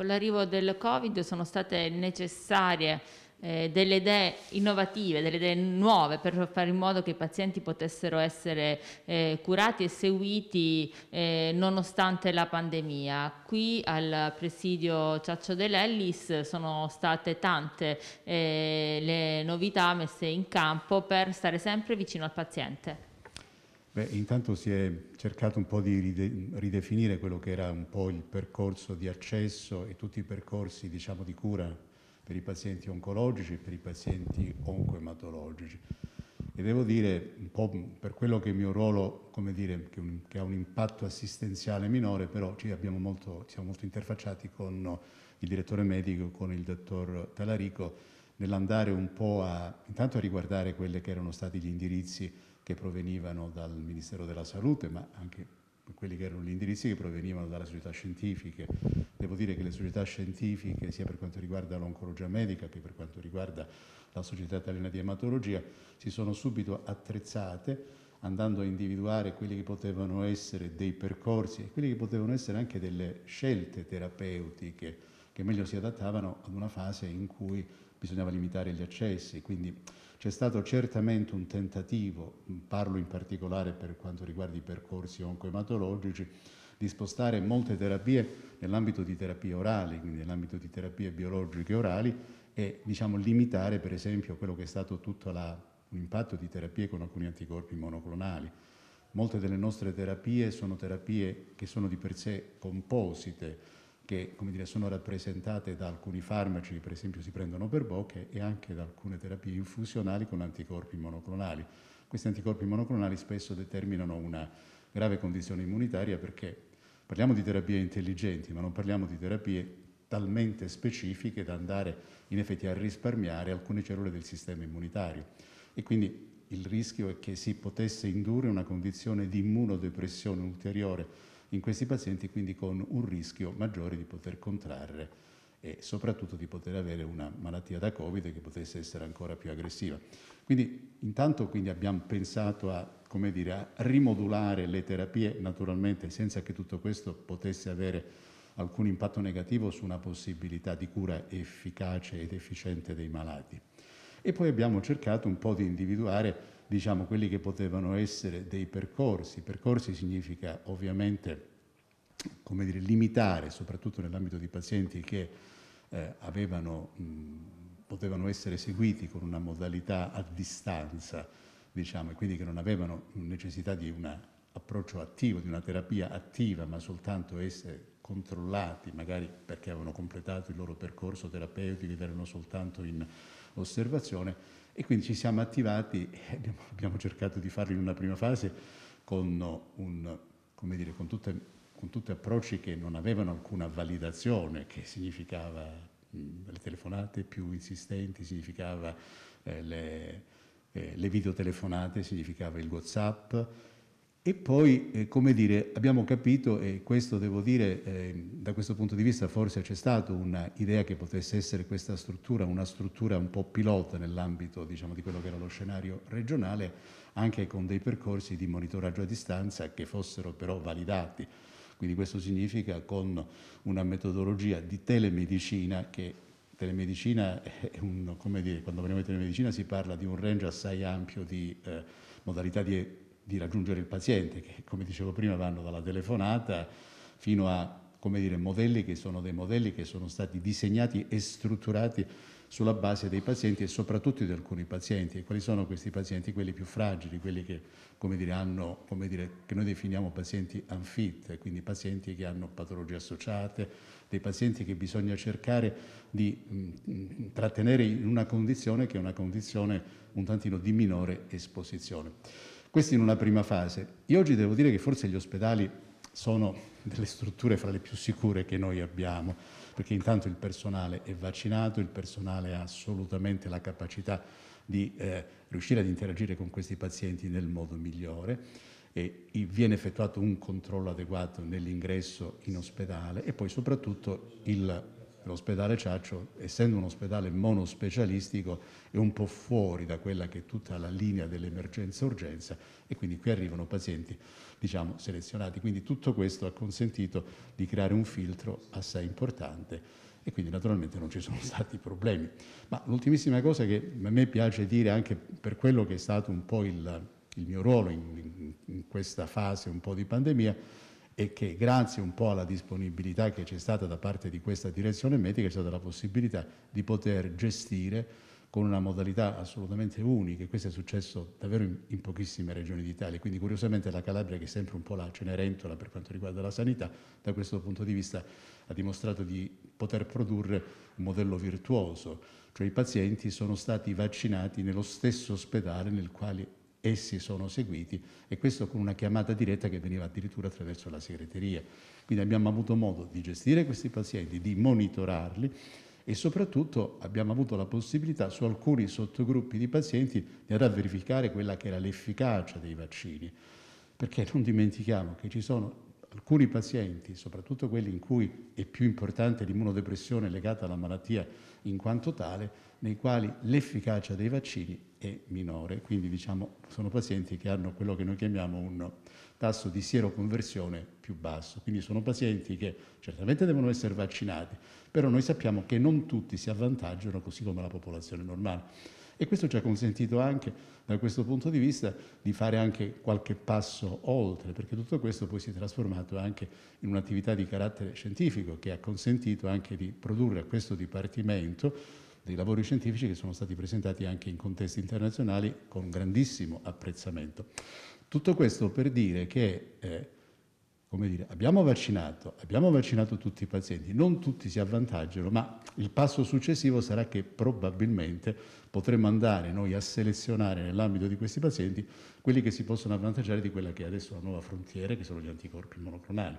Con l'arrivo del Covid sono state necessarie eh, delle idee innovative, delle idee nuove per fare in modo che i pazienti potessero essere eh, curati e seguiti eh, nonostante la pandemia. Qui al presidio Ciaccio dell'Ellis sono state tante eh, le novità messe in campo per stare sempre vicino al paziente. Beh, intanto si è cercato un po' di ride ridefinire quello che era un po' il percorso di accesso e tutti i percorsi diciamo, di cura per i pazienti oncologici e per i pazienti oncoematologici. E devo dire, un po' per quello che è il mio ruolo, dire, che, un, che, ha un impatto assistenziale minore, però ci molto, siamo molto interfacciati con il direttore medico, con il dottor Talarico, nell'andare un po' a, intanto a riguardare quelli che erano stati gli indirizzi che provenivano dal Ministero della Salute, ma anche quelli che erano gli indirizzi che provenivano dalle società scientifiche. Devo dire che le società scientifiche, sia per quanto riguarda l'oncologia medica che per quanto riguarda la Società Italiana di Ematologia, si sono subito attrezzate andando a individuare quelli che potevano essere dei percorsi e quelli che potevano essere anche delle scelte terapeutiche che meglio si adattavano ad una fase in cui bisognava limitare gli accessi, quindi c'è stato certamente un tentativo, parlo in particolare per quanto riguarda i percorsi oncoematologici, di spostare molte terapie nell'ambito di terapie orali, quindi nell'ambito di terapie biologiche orali e diciamo, limitare per esempio quello che è stato tutto l'impatto di terapie con alcuni anticorpi monoclonali. Molte delle nostre terapie sono terapie che sono di per sé composite, che come dire, sono rappresentate da alcuni farmaci che per esempio si prendono per bocche e anche da alcune terapie infusionali con anticorpi monoclonali. Questi anticorpi monoclonali spesso determinano una grave condizione immunitaria perché parliamo di terapie intelligenti, ma non parliamo di terapie talmente specifiche da andare in effetti a risparmiare alcune cellule del sistema immunitario. E quindi il rischio è che si potesse indurre una condizione di immunodepressione ulteriore in questi pazienti, quindi con un rischio maggiore di poter contrarre e soprattutto di poter avere una malattia da Covid che potesse essere ancora più aggressiva. Quindi intanto quindi, abbiamo pensato a, dire, a rimodulare le terapie naturalmente senza che tutto questo potesse avere alcun impatto negativo su una possibilità di cura efficace ed efficiente dei malati. E poi abbiamo cercato un po' di individuare diciamo, quelli che potevano essere dei percorsi. Percorsi significa ovviamente dire, limitare, soprattutto nell'ambito di pazienti che eh, avevano, mh, potevano essere seguiti con una modalità a distanza, diciamo, e quindi che non avevano necessità di un approccio attivo, di una terapia attiva, ma soltanto essere controllati, magari perché avevano completato il loro percorso terapeutico ed erano soltanto in osservazione e quindi ci siamo attivati e abbiamo cercato di farlo in una prima fase con, un, dire, con, tutte, con tutti approcci che non avevano alcuna validazione, che significava mh, le telefonate più insistenti, significava eh, le, eh, le videotelefonate, significava il Whatsapp, e poi, eh, come dire, abbiamo capito, e questo devo dire, eh, da questo punto di vista forse c'è stata un'idea che potesse essere questa struttura, una struttura un po' pilota nell'ambito diciamo, di quello che era lo scenario regionale, anche con dei percorsi di monitoraggio a distanza che fossero però validati. Quindi questo significa con una metodologia di telemedicina che telemedicina è un, come dire, quando parliamo di telemedicina si parla di un range assai ampio di eh, modalità di di raggiungere il paziente, che come dicevo prima vanno dalla telefonata fino a dire, modelli che sono dei modelli che sono stati disegnati e strutturati sulla base dei pazienti e soprattutto di alcuni pazienti. E quali sono questi pazienti? Quelli più fragili, quelli che, come dire, hanno, come dire, che noi definiamo pazienti unfit, quindi pazienti che hanno patologie associate, dei pazienti che bisogna cercare di mh, mm, trattenere in una condizione che è una condizione un tantino di minore esposizione. Questo in una prima fase. Io oggi devo dire che forse gli ospedali sono delle strutture fra le più sicure che noi abbiamo, perché intanto il personale è vaccinato, il personale ha assolutamente la capacità di eh, riuscire ad interagire con questi pazienti nel modo migliore e viene effettuato un controllo adeguato nell'ingresso in ospedale e poi soprattutto il l'ospedale Ciaccio, essendo un ospedale monospecialistico, è un po' fuori da quella che è tutta la linea dell'emergenza-urgenza e quindi qui arrivano pazienti, diciamo, selezionati. Quindi tutto questo ha consentito di creare un filtro assai importante e quindi naturalmente non ci sono stati problemi. Ma l'ultimissima cosa che a me piace dire anche per quello che è stato un po' il, il mio ruolo in, in questa fase un po' di pandemia, e che grazie un po' alla disponibilità che c'è stata da parte di questa direzione medica c'è stata la possibilità di poter gestire con una modalità assolutamente unica e questo è successo davvero in, in pochissime regioni d'Italia. Quindi curiosamente la Calabria, che è sempre un po' la Cenerentola per quanto riguarda la sanità, da questo punto di vista ha dimostrato di poter produrre un modello virtuoso, cioè i pazienti sono stati vaccinati nello stesso ospedale nel quale essi sono seguiti e questo con una chiamata diretta che veniva addirittura attraverso la segreteria. Quindi abbiamo avuto modo di gestire questi pazienti, di monitorarli e soprattutto abbiamo avuto la possibilità su alcuni sottogruppi di pazienti di andare a verificare quella che era l'efficacia dei vaccini, perché non dimentichiamo che ci sono alcuni pazienti, soprattutto quelli in cui è più importante l'immunodepressione legata alla malattia in quanto tale, nei quali l'efficacia dei vaccini è minore, quindi diciamo sono pazienti che hanno quello che noi chiamiamo un tasso di sieroconversione più basso, quindi sono pazienti che certamente devono essere vaccinati, però noi sappiamo che non tutti si avvantaggiano così come la popolazione normale. E questo ci ha consentito anche, da questo punto di vista, di fare anche qualche passo oltre, perché tutto questo poi si è trasformato anche in un'attività di carattere scientifico che ha consentito anche di produrre a questo Dipartimento dei lavori scientifici che sono stati presentati anche in contesti internazionali con grandissimo apprezzamento. Tutto questo per dire che eh, come dire, abbiamo vaccinato, abbiamo vaccinato tutti i pazienti, non tutti si avvantaggiano, ma il passo successivo sarà che probabilmente potremo andare noi a selezionare nell'ambito di questi pazienti quelli che si possono avvantaggiare di quella che è adesso la nuova frontiera, che sono gli anticorpi monoclonali.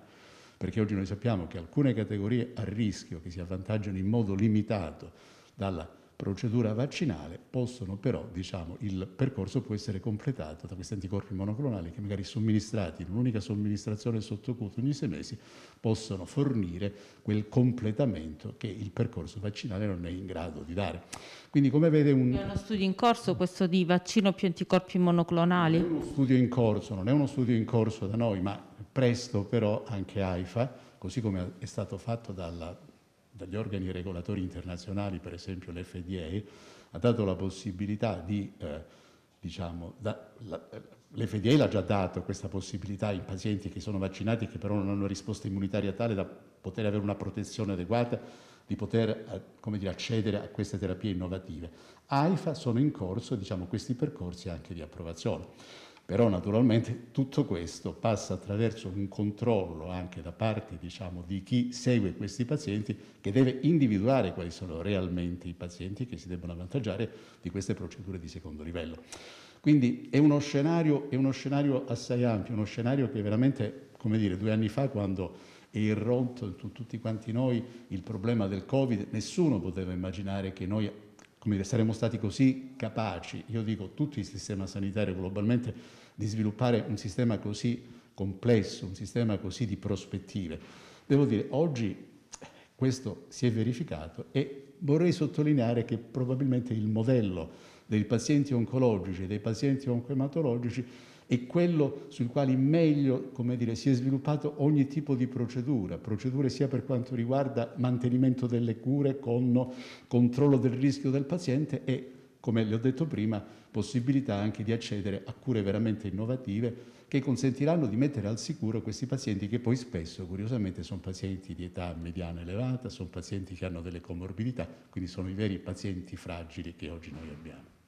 Perché oggi noi sappiamo che alcune categorie a rischio, che si avvantaggiano in modo limitato dalla procedura vaccinale, possono però, diciamo, il percorso può essere completato da questi anticorpi monoclonali che magari somministrati in un'unica somministrazione sotto ogni sei mesi possono fornire quel completamento che il percorso vaccinale non è in grado di dare. Quindi come vede un... È uno studio in corso questo di vaccino più anticorpi monoclonali? è uno studio in corso, non è uno studio in corso da noi, ma presto però anche AIFA, così come è stato fatto dalla dagli organi regolatori internazionali, per esempio l'FDA, ha dato la possibilità di, eh, diciamo, da, la, l'FDA l'ha già dato questa possibilità in pazienti che sono vaccinati e che però non hanno risposta immunitaria tale da poter avere una protezione adeguata, di poter eh, dire, accedere a queste terapie innovative. AIFA sono in corso diciamo, questi percorsi anche di approvazione. Però naturalmente tutto questo passa attraverso un controllo anche da parte diciamo, di chi segue questi pazienti che deve individuare quali sono realmente i pazienti che si debbono avvantaggiare di queste procedure di secondo livello. Quindi è uno scenario, è uno scenario assai ampio, uno scenario che veramente, come dire, due anni fa quando è irrotto in tutti quanti noi il problema del Covid, nessuno poteva immaginare che noi come dire, saremmo stati così capaci, io dico tutto il sistema sanitario globalmente, di sviluppare un sistema così complesso, un sistema così di prospettive. Devo dire, oggi eh, questo si è verificato e vorrei sottolineare che probabilmente il modello dei pazienti oncologici e dei pazienti oncoematologici è quello sul quale meglio dire, si è sviluppato ogni tipo di procedura, procedure sia per quanto riguarda mantenimento delle cure con controllo del rischio del paziente e, come le ho detto prima, possibilità anche di accedere a cure veramente innovative che consentiranno di mettere al sicuro questi pazienti che poi spesso, curiosamente, sono pazienti di età mediana elevata, sono pazienti che hanno delle comorbidità, quindi sono i veri pazienti fragili che oggi noi abbiamo.